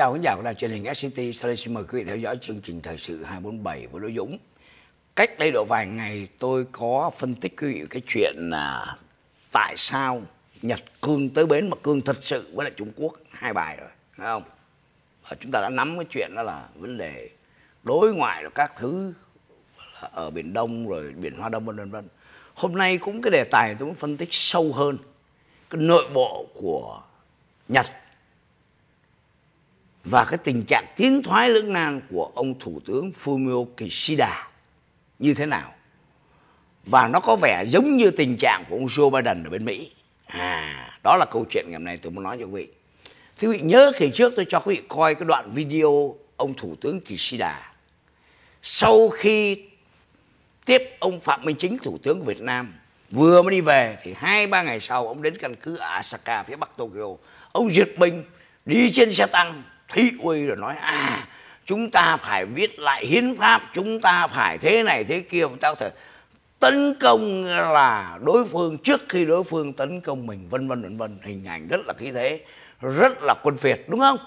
chào khán giả của đài truyền hình SCT. Sau đây xin mời quý vị theo dõi chương trình thời sự 247 với Đỗ Dũng. Cách đây độ vài ngày tôi có phân tích quý vị cái chuyện là tại sao Nhật cương tới bến mà cương thật sự với lại Trung Quốc hai bài rồi, phải không? Và chúng ta đã nắm cái chuyện đó là vấn đề đối ngoại là các thứ ở biển Đông rồi biển Hoa Đông vân vân vân. Hôm nay cũng cái đề tài tôi muốn phân tích sâu hơn cái nội bộ của Nhật và cái tình trạng tiến thoái lưỡng nan của ông thủ tướng Fumio Kishida như thế nào và nó có vẻ giống như tình trạng của ông Joe Biden ở bên Mỹ à đó là câu chuyện ngày hôm nay tôi muốn nói cho quý vị thưa quý vị nhớ kỳ trước tôi cho quý vị coi cái đoạn video ông thủ tướng Kishida sau khi tiếp ông Phạm Minh Chính thủ tướng của Việt Nam vừa mới đi về thì hai ba ngày sau ông đến căn cứ Asaka phía bắc Tokyo ông duyệt binh đi trên xe tăng thị uy rồi nói à chúng ta phải viết lại hiến pháp chúng ta phải thế này thế kia và tao thật tấn công là đối phương trước khi đối phương tấn công mình vân vân vân vân hình ảnh rất là khí thế rất là quân phiệt đúng không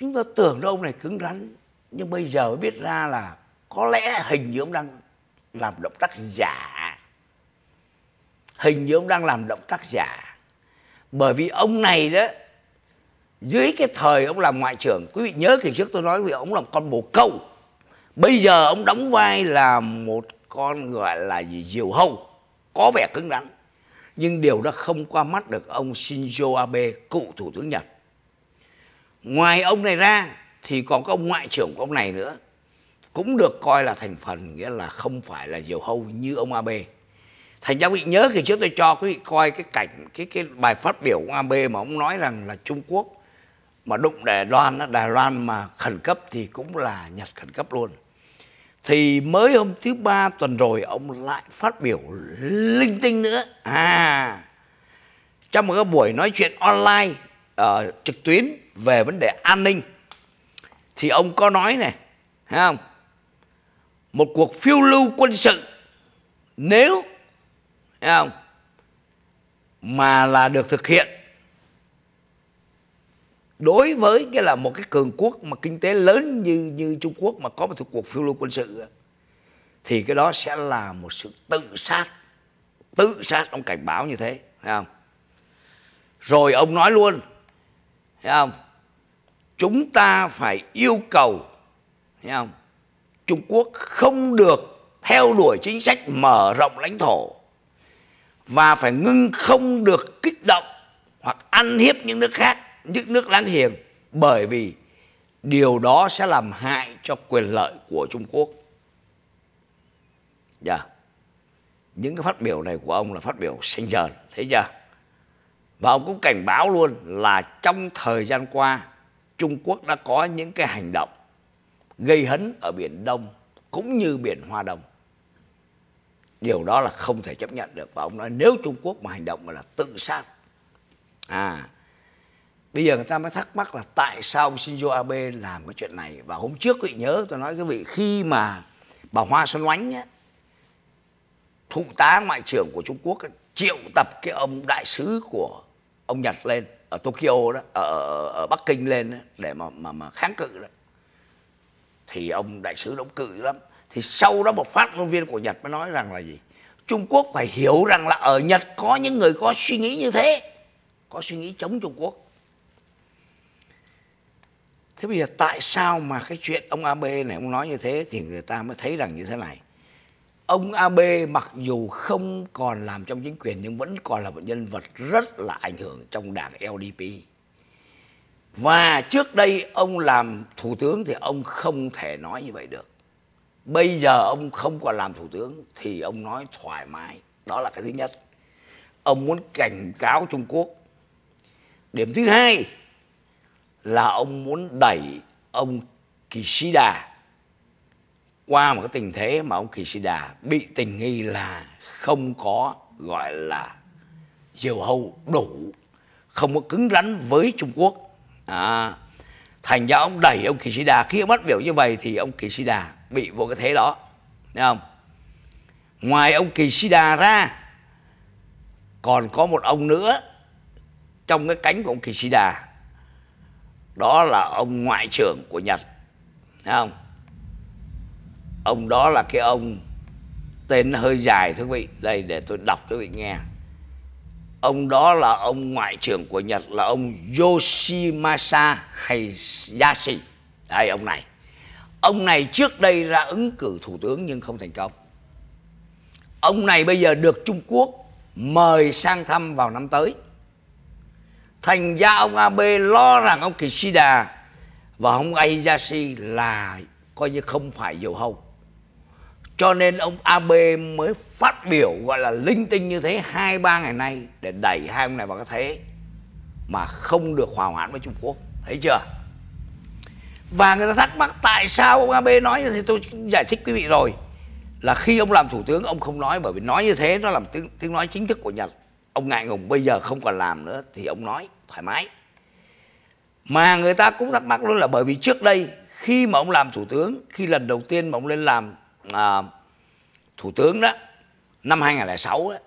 chúng ta tưởng ông này cứng rắn nhưng bây giờ mới biết ra là có lẽ hình như ông đang làm động tác giả hình như ông đang làm động tác giả bởi vì ông này đó dưới cái thời ông làm ngoại trưởng quý vị nhớ thì trước tôi nói vì ông làm con bồ câu bây giờ ông đóng vai là một con gọi là gì diều hâu có vẻ cứng rắn nhưng điều đó không qua mắt được ông Shinzo Abe cựu thủ tướng Nhật ngoài ông này ra thì còn có ông ngoại trưởng của ông này nữa cũng được coi là thành phần nghĩa là không phải là diều hâu như ông Abe thành ra quý vị nhớ thì trước tôi cho quý vị coi cái cảnh cái cái bài phát biểu của Abe mà ông nói rằng là Trung Quốc mà đụng Đài Loan Đài Loan mà khẩn cấp thì cũng là Nhật khẩn cấp luôn thì mới hôm thứ ba tuần rồi ông lại phát biểu linh tinh nữa à trong một cái buổi nói chuyện online uh, trực tuyến về vấn đề an ninh thì ông có nói này thấy không một cuộc phiêu lưu quân sự nếu thấy không mà là được thực hiện đối với cái là một cái cường quốc mà kinh tế lớn như như Trung Quốc mà có một thuộc cuộc phiêu lưu quân sự thì cái đó sẽ là một sự tự sát tự sát ông cảnh báo như thế thấy không rồi ông nói luôn thấy không chúng ta phải yêu cầu thấy không Trung Quốc không được theo đuổi chính sách mở rộng lãnh thổ và phải ngưng không được kích động hoặc ăn hiếp những nước khác những nước láng giềng bởi vì điều đó sẽ làm hại cho quyền lợi của Trung Quốc. Dạ. Yeah. Những cái phát biểu này của ông là phát biểu xanh dờn, thấy chưa? Và ông cũng cảnh báo luôn là trong thời gian qua Trung Quốc đã có những cái hành động gây hấn ở Biển Đông cũng như Biển Hoa Đông. Điều đó là không thể chấp nhận được và ông nói nếu Trung Quốc mà hành động mà là tự sát. À bây giờ người ta mới thắc mắc là tại sao ông Shinzo Abe làm cái chuyện này và hôm trước quý vị nhớ tôi nói cái vị khi mà bà Hoa Xuân Oánh á, thụ tá ngoại trưởng của Trung Quốc triệu tập cái ông đại sứ của ông Nhật lên ở Tokyo đó ở, ở Bắc Kinh lên đó, để mà mà mà kháng cự đó thì ông đại sứ đóng cự lắm thì sau đó một phát ngôn viên của Nhật mới nói rằng là gì Trung Quốc phải hiểu rằng là ở Nhật có những người có suy nghĩ như thế có suy nghĩ chống Trung Quốc thế bây giờ tại sao mà cái chuyện ông ab này ông nói như thế thì người ta mới thấy rằng như thế này ông ab mặc dù không còn làm trong chính quyền nhưng vẫn còn là một nhân vật rất là ảnh hưởng trong đảng ldp và trước đây ông làm thủ tướng thì ông không thể nói như vậy được bây giờ ông không còn làm thủ tướng thì ông nói thoải mái đó là cái thứ nhất ông muốn cảnh cáo trung quốc điểm thứ hai là ông muốn đẩy ông Kishida qua một cái tình thế mà ông Kishida bị tình nghi là không có gọi là diều hâu đủ không có cứng rắn với Trung Quốc à, thành ra ông đẩy ông Kishida khi ông phát biểu như vậy thì ông Kishida bị vô cái thế đó thấy không ngoài ông Kishida ra còn có một ông nữa trong cái cánh của ông Kishida đó là ông ngoại trưởng của Nhật Thấy không ông đó là cái ông tên hơi dài thưa quý vị đây để tôi đọc cho quý vị nghe ông đó là ông ngoại trưởng của Nhật là ông Yoshimasa Hayashi đây ông này ông này trước đây ra ứng cử thủ tướng nhưng không thành công ông này bây giờ được Trung Quốc mời sang thăm vào năm tới thành ra ông Abe lo rằng ông Kishida và ông Ayashi là coi như không phải diều hâu cho nên ông Abe mới phát biểu gọi là linh tinh như thế hai ba ngày nay để đẩy hai ông này vào cái thế mà không được hòa hoãn với Trung Quốc thấy chưa và người ta thắc mắc tại sao ông Abe nói như thế tôi giải thích quý vị rồi là khi ông làm thủ tướng ông không nói bởi vì nói như thế nó làm tiếng, tiếng nói chính thức của Nhật ông ngại ngùng bây giờ không còn làm nữa thì ông nói thoải mái mà người ta cũng thắc mắc luôn là bởi vì trước đây khi mà ông làm thủ tướng khi lần đầu tiên mà ông lên làm à, thủ tướng đó năm 2006 đó,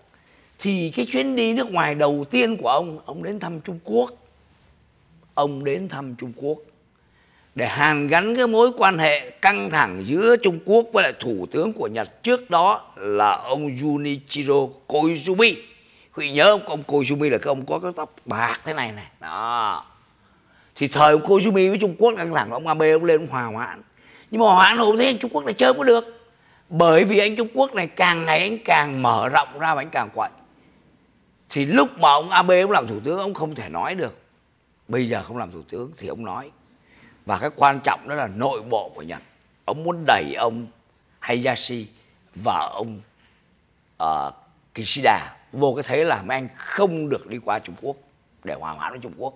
thì cái chuyến đi nước ngoài đầu tiên của ông ông đến thăm Trung Quốc ông đến thăm Trung Quốc để hàn gắn cái mối quan hệ căng thẳng giữa Trung Quốc với lại thủ tướng của Nhật trước đó là ông Junichiro Koizumi quý vị nhớ ông, ông Koizumi là cái ông có cái tóc bạc thế này này đó thì thời ông Koizumi với Trung Quốc đang làm ông Abe ông lên ông hòa hoãn nhưng mà hòa hoãn hậu thế anh Trung Quốc này chơi cũng được bởi vì anh Trung Quốc này càng ngày anh càng mở rộng ra và anh càng quậy thì lúc mà ông Abe ông làm thủ tướng ông không thể nói được bây giờ không làm thủ tướng thì ông nói và cái quan trọng đó là nội bộ của Nhật ông muốn đẩy ông Hayashi và ông uh, Kishida vô cái thế là mấy anh không được đi qua Trung Quốc để hòa hoãn với Trung Quốc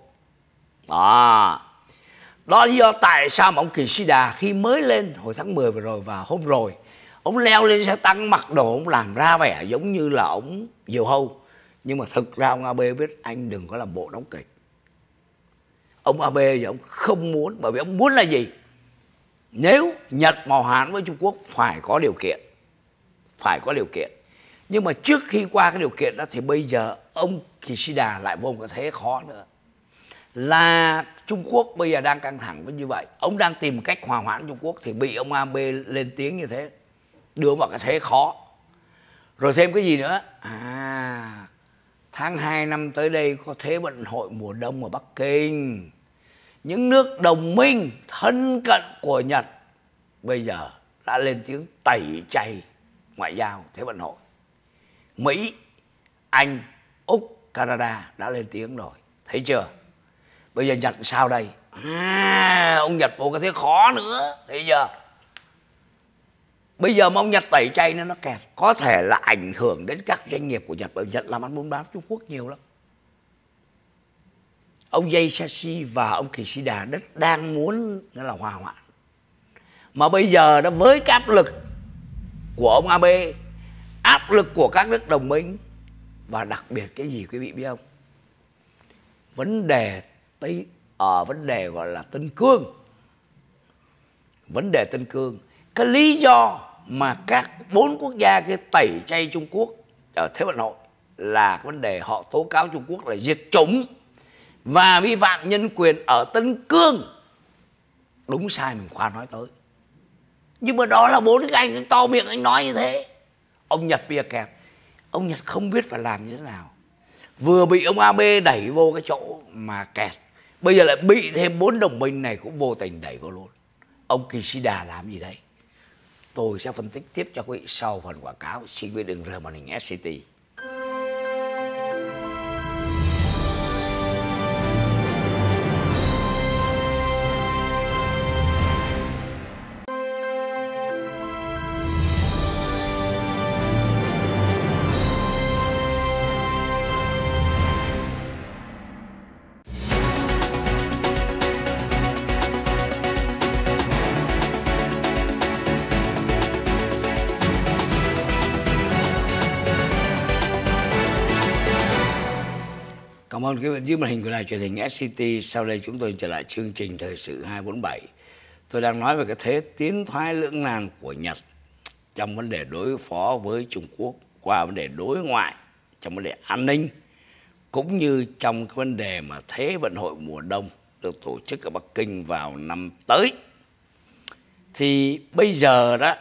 đó đó là lý do tại sao mà ông Kỳ đà khi mới lên hồi tháng 10 vừa rồi và hôm rồi ông leo lên xe tăng mặc đồ ông làm ra vẻ giống như là ông diều hâu nhưng mà thực ra ông Abe biết anh đừng có làm bộ đóng kịch ông Abe thì ông không muốn bởi vì ông muốn là gì nếu Nhật màu Hán với Trung Quốc phải có điều kiện phải có điều kiện nhưng mà trước khi qua cái điều kiện đó thì bây giờ ông Kishida lại vô một thế khó nữa là Trung Quốc bây giờ đang căng thẳng với như vậy ông đang tìm cách hòa hoãn Trung Quốc thì bị ông Abe lên tiếng như thế đưa vào cái thế khó rồi thêm cái gì nữa à tháng 2 năm tới đây có thế vận hội mùa đông ở Bắc Kinh những nước đồng minh thân cận của Nhật bây giờ đã lên tiếng tẩy chay ngoại giao thế vận hội Mỹ, Anh, Úc, Canada đã lên tiếng rồi. Thấy chưa? Bây giờ Nhật sao đây? À, ông Nhật vô cái thế khó nữa. Thấy chưa? Bây giờ mà ông Nhật tẩy chay nên nó kẹt. Có thể là ảnh hưởng đến các doanh nghiệp của Nhật. Bởi Nhật làm ăn buôn bán Trung Quốc nhiều lắm. Ông Yashashi và ông Kishida rất đang muốn nó là hòa hoãn. Mà bây giờ nó với cái áp lực của ông Abe áp lực của các nước đồng minh và đặc biệt cái gì quý vị biết không vấn đề tây ở ờ, à, vấn đề gọi là tân cương vấn đề tân cương cái lý do mà các bốn quốc gia kia tẩy chay trung quốc ở thế vận hội là vấn đề họ tố cáo trung quốc là diệt chủng và vi phạm nhân quyền ở tân cương đúng sai mình khoan nói tới nhưng mà đó là bốn cái anh to miệng anh nói như thế ông Nhật bìa kẹt ông Nhật không biết phải làm như thế nào vừa bị ông AB đẩy vô cái chỗ mà kẹt bây giờ lại bị thêm bốn đồng minh này cũng vô tình đẩy vô luôn ông Kishida làm gì đấy tôi sẽ phân tích tiếp cho quý vị sau phần quảng cáo xin quý đừng rời màn hình SCT ơn quý vị dưới màn hình của đài truyền hình SCT. Sau đây chúng tôi trở lại chương trình thời sự 247. Tôi đang nói về cái thế tiến thoái lưỡng nan của Nhật trong vấn đề đối phó với Trung Quốc qua vấn đề đối ngoại, trong vấn đề an ninh cũng như trong cái vấn đề mà Thế vận hội mùa đông được tổ chức ở Bắc Kinh vào năm tới. Thì bây giờ đó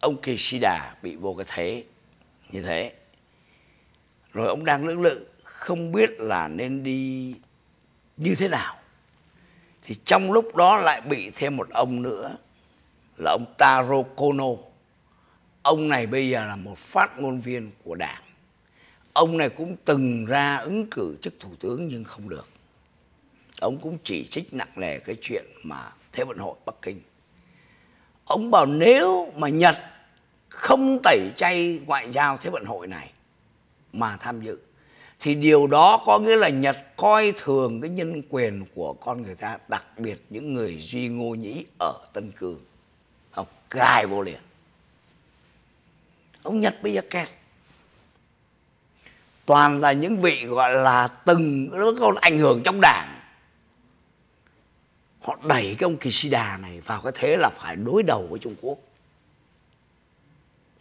ông Kishida bị vô cái thế như thế rồi ông đang lưỡng lự không biết là nên đi như thế nào thì trong lúc đó lại bị thêm một ông nữa là ông Taro Kono ông này bây giờ là một phát ngôn viên của đảng ông này cũng từng ra ứng cử chức thủ tướng nhưng không được ông cũng chỉ trích nặng nề cái chuyện mà thế vận hội Bắc Kinh ông bảo nếu mà Nhật không tẩy chay ngoại giao thế vận hội này mà tham dự thì điều đó có nghĩa là Nhật coi thường cái nhân quyền của con người ta đặc biệt những người duy ngô nhĩ ở Tân Cương ông cài vô liền ông Nhật bây giờ kẹt toàn là những vị gọi là từng có ảnh hưởng trong đảng họ đẩy cái ông Kishida này vào cái thế là phải đối đầu với Trung Quốc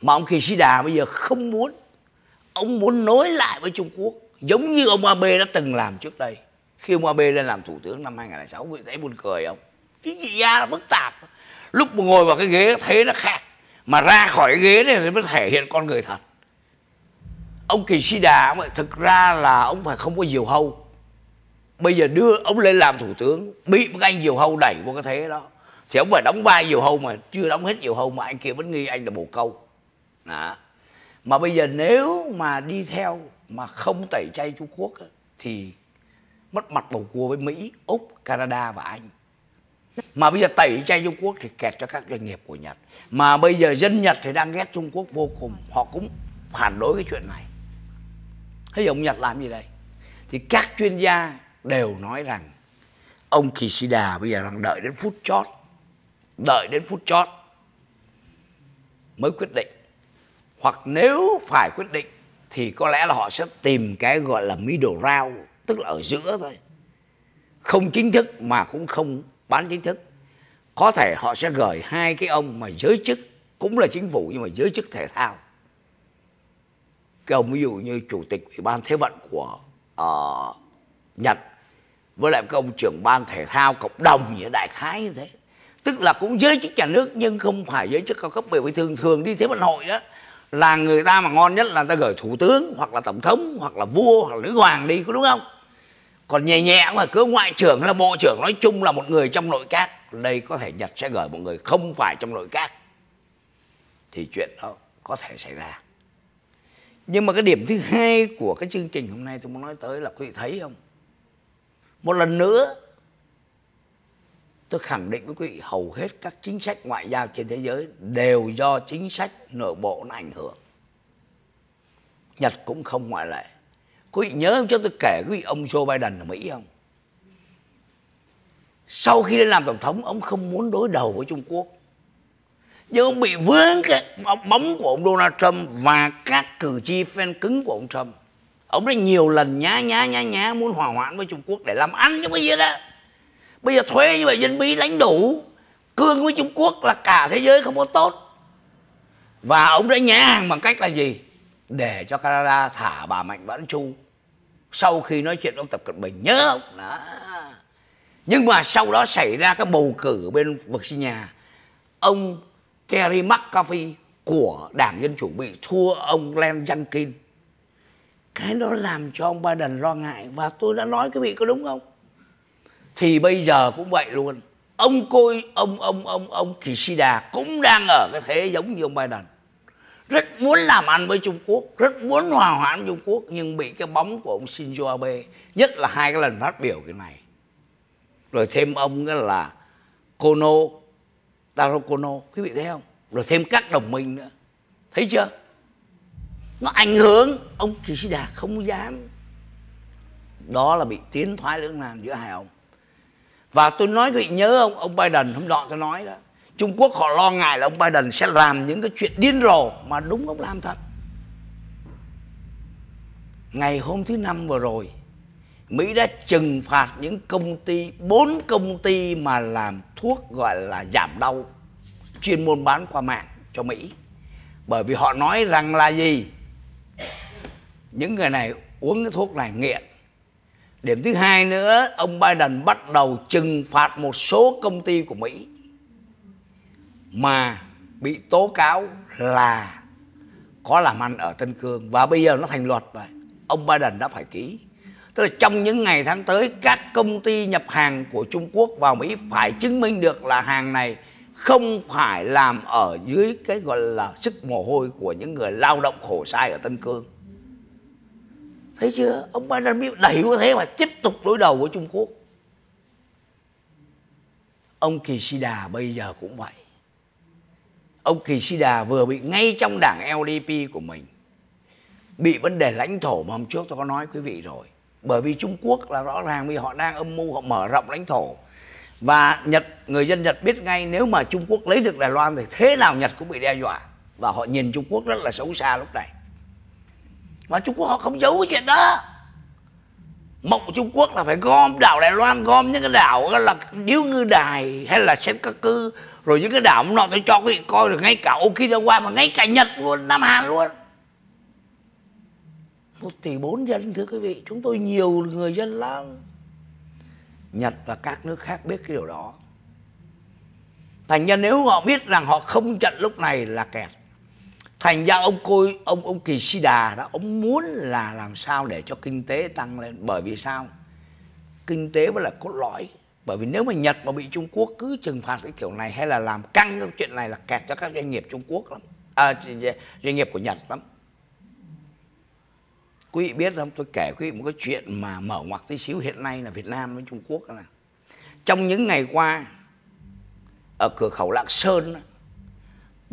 mà ông Kishida bây giờ không muốn ông muốn nối lại với Trung Quốc giống như ông Abe đã từng làm trước đây khi ông Abe lên làm thủ tướng năm 2006 quý vị thấy buồn cười không cái trị gia là phức tạp lúc mà ngồi vào cái ghế thế nó khác mà ra khỏi cái ghế này thì mới thể hiện con người thật ông Kishida ông ấy, thực ra là ông phải không có diều hâu bây giờ đưa ông lên làm thủ tướng bị một anh diều hâu đẩy vô cái thế đó thì ông phải đóng vai diều hâu mà chưa đóng hết diều hâu mà anh kia vẫn nghi anh là bồ câu đó mà bây giờ nếu mà đi theo mà không tẩy chay Trung Quốc thì mất mặt bầu cua với Mỹ, Úc, Canada và Anh. Mà bây giờ tẩy chay Trung Quốc thì kẹt cho các doanh nghiệp của Nhật. Mà bây giờ dân Nhật thì đang ghét Trung Quốc vô cùng, họ cũng phản đối cái chuyện này. Thế giờ ông Nhật làm gì đây? Thì các chuyên gia đều nói rằng ông Kishida bây giờ đang đợi đến phút chót, đợi đến phút chót mới quyết định hoặc nếu phải quyết định thì có lẽ là họ sẽ tìm cái gọi là middle round tức là ở giữa thôi không chính thức mà cũng không bán chính thức có thể họ sẽ gửi hai cái ông mà giới chức cũng là chính phủ nhưng mà giới chức thể thao cái ông ví dụ như chủ tịch ủy ban thế vận của uh, nhật với lại cái ông trưởng ban thể thao cộng đồng như đại khái như thế tức là cũng giới chức nhà nước nhưng không phải giới chức cao cấp bởi vì thường thường đi thế vận hội đó là người ta mà ngon nhất là người ta gửi thủ tướng hoặc là tổng thống hoặc là vua hoặc là nữ hoàng đi có đúng không còn nhẹ nhẹ mà cứ ngoại trưởng hay là bộ trưởng nói chung là một người trong nội các đây có thể nhật sẽ gửi một người không phải trong nội các thì chuyện đó có thể xảy ra nhưng mà cái điểm thứ hai của cái chương trình hôm nay tôi muốn nói tới là quý vị thấy không một lần nữa tôi khẳng định với quý vị hầu hết các chính sách ngoại giao trên thế giới đều do chính sách nội bộ nó ảnh hưởng nhật cũng không ngoại lệ quý vị nhớ cho tôi kể quý vị ông joe biden ở mỹ không sau khi lên làm tổng thống ông không muốn đối đầu với trung quốc nhưng ông bị vướng cái bóng của ông donald trump và các cử tri fan cứng của ông trump ông đã nhiều lần nhá nhá nhá nhá muốn hòa hoãn với trung quốc để làm ăn chứ cái gì đó bây giờ thuế như vậy dân mỹ lãnh đủ cương với trung quốc là cả thế giới không có tốt và ông đã nhá hàng bằng cách là gì để cho canada thả bà mạnh vãn chu sau khi nói chuyện ông tập cận bình nhớ không đó nhưng mà sau đó xảy ra cái bầu cử bên nhà ông terry mccarthy của đảng dân chủ bị thua ông len jenkins cái đó làm cho ông biden lo ngại và tôi đã nói cái vị có đúng không thì bây giờ cũng vậy luôn ông côi ông ông ông ông Kishida cũng đang ở cái thế giống như ông Biden rất muốn làm ăn với Trung Quốc rất muốn hòa hoãn với Trung Quốc nhưng bị cái bóng của ông Shinzo Abe nhất là hai cái lần phát biểu cái này rồi thêm ông cái là Kono Taro Kono quý vị thấy không rồi thêm các đồng minh nữa thấy chưa nó ảnh hưởng ông Kishida không dám đó là bị tiến thoái lưỡng nan giữa hai ông và tôi nói vị nhớ ông ông Biden hôm nọ tôi nói đó Trung Quốc họ lo ngại là ông Biden sẽ làm những cái chuyện điên rồ mà đúng ông làm thật ngày hôm thứ năm vừa rồi Mỹ đã trừng phạt những công ty bốn công ty mà làm thuốc gọi là giảm đau chuyên môn bán qua mạng cho Mỹ bởi vì họ nói rằng là gì những người này uống cái thuốc này nghiện điểm thứ hai nữa ông Biden bắt đầu trừng phạt một số công ty của Mỹ mà bị tố cáo là có làm ăn ở Tân Cương và bây giờ nó thành luật rồi ông Biden đã phải ký tức là trong những ngày tháng tới các công ty nhập hàng của Trung Quốc vào Mỹ phải chứng minh được là hàng này không phải làm ở dưới cái gọi là sức mồ hôi của những người lao động khổ sai ở Tân Cương thấy chưa ông Biden biết đẩy có thế mà tiếp tục đối đầu với Trung Quốc ông Kishida bây giờ cũng vậy ông Kishida vừa bị ngay trong đảng LDP của mình bị vấn đề lãnh thổ mà hôm trước tôi có nói quý vị rồi bởi vì Trung Quốc là rõ ràng vì họ đang âm mưu họ mở rộng lãnh thổ và Nhật người dân Nhật biết ngay nếu mà Trung Quốc lấy được Đài Loan thì thế nào Nhật cũng bị đe dọa và họ nhìn Trung Quốc rất là xấu xa lúc này mà trung quốc họ không giấu cái chuyện đó mộng trung quốc là phải gom đảo đài loan gom những cái đảo là điếu ngư đài hay là sen các cư rồi những cái đảo nọ tôi cho quý vị coi được ngay cả okinawa mà ngay cả nhật luôn nam hàn luôn một tỷ bốn dân thưa quý vị chúng tôi nhiều người dân lắm nhật và các nước khác biết cái điều đó thành nhân nếu họ biết rằng họ không trận lúc này là kẹt thành ra ông côi ông ông kỳ si đà đó ông muốn là làm sao để cho kinh tế tăng lên bởi vì sao kinh tế mới là cốt lõi bởi vì nếu mà nhật mà bị trung quốc cứ trừng phạt cái kiểu này hay là làm căng cái chuyện này là kẹt cho các doanh nghiệp trung quốc lắm à, doanh nghiệp của nhật lắm quý vị biết không tôi kể quý vị một cái chuyện mà mở ngoặc tí xíu hiện nay là việt nam với trung quốc là trong những ngày qua ở cửa khẩu lạng sơn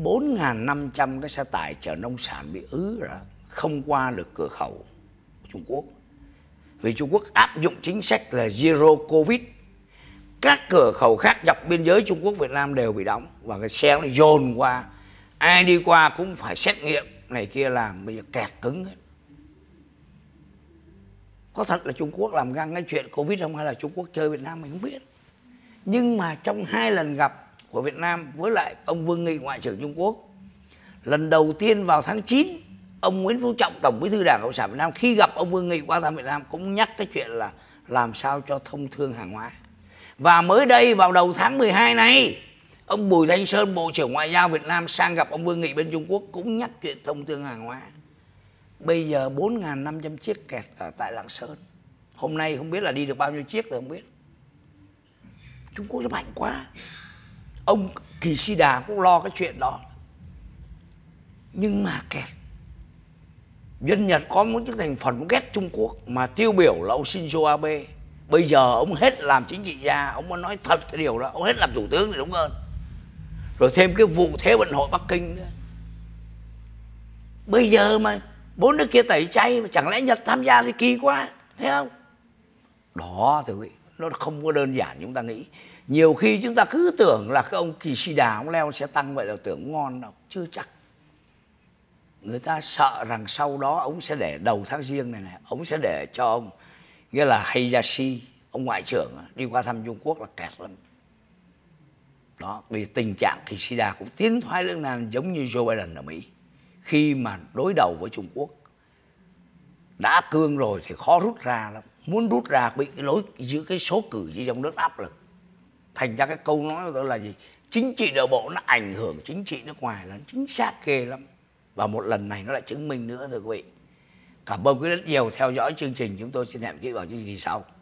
4.500 cái xe tải chở nông sản bị ứ ra không qua được cửa khẩu Trung Quốc. Vì Trung Quốc áp dụng chính sách là zero covid. Các cửa khẩu khác dọc biên giới Trung Quốc Việt Nam đều bị đóng và cái xe nó dồn qua. Ai đi qua cũng phải xét nghiệm này kia làm bây giờ kẹt cứng hết. Có thật là Trung Quốc làm găng cái chuyện Covid không hay là Trung Quốc chơi Việt Nam mình không biết. Nhưng mà trong hai lần gặp của Việt Nam với lại ông Vương Nghị Ngoại trưởng Trung Quốc. Lần đầu tiên vào tháng 9, ông Nguyễn Phú Trọng Tổng Bí thư Đảng Cộng sản Việt Nam khi gặp ông Vương Nghị qua thăm Việt Nam cũng nhắc cái chuyện là làm sao cho thông thương hàng hóa. Và mới đây vào đầu tháng 12 này, ông Bùi Thanh Sơn Bộ trưởng Ngoại giao Việt Nam sang gặp ông Vương Nghị bên Trung Quốc cũng nhắc chuyện thông thương hàng hóa. Bây giờ 4.500 chiếc kẹt ở tại Lạng Sơn. Hôm nay không biết là đi được bao nhiêu chiếc rồi không biết. Trung Quốc nó mạnh quá ông kỳ si đà cũng lo cái chuyện đó nhưng mà kẹt dân nhật có một những thành phần ghét trung quốc mà tiêu biểu là ông shinzo abe bây giờ ông hết làm chính trị gia ông mới nói thật cái điều đó ông hết làm thủ tướng thì đúng hơn rồi thêm cái vụ thế vận hội bắc kinh nữa bây giờ mà bốn nước kia tẩy chay mà chẳng lẽ nhật tham gia thì kỳ quá thấy không đó thưa quý vị nó không có đơn giản chúng ta nghĩ nhiều khi chúng ta cứ tưởng là cái ông Kishida ông leo sẽ tăng vậy là tưởng ngon đâu chưa chắc người ta sợ rằng sau đó ông sẽ để đầu tháng riêng này này ông sẽ để cho ông nghĩa là Hayashi ông ngoại trưởng đi qua thăm Trung Quốc là kẹt lắm đó vì tình trạng Kishida cũng tiến thoái lưỡng nan giống như Joe Biden ở Mỹ khi mà đối đầu với Trung Quốc đã cương rồi thì khó rút ra lắm muốn rút ra bị cái lối giữa cái số cử chỉ trong nước áp lực thành ra cái câu nói đó là gì chính trị nội bộ nó ảnh hưởng chính trị nước ngoài là chính xác ghê lắm và một lần này nó lại chứng minh nữa thưa quý vị cảm ơn quý rất nhiều theo dõi chương trình chúng tôi xin hẹn quý vị vào chương trình sau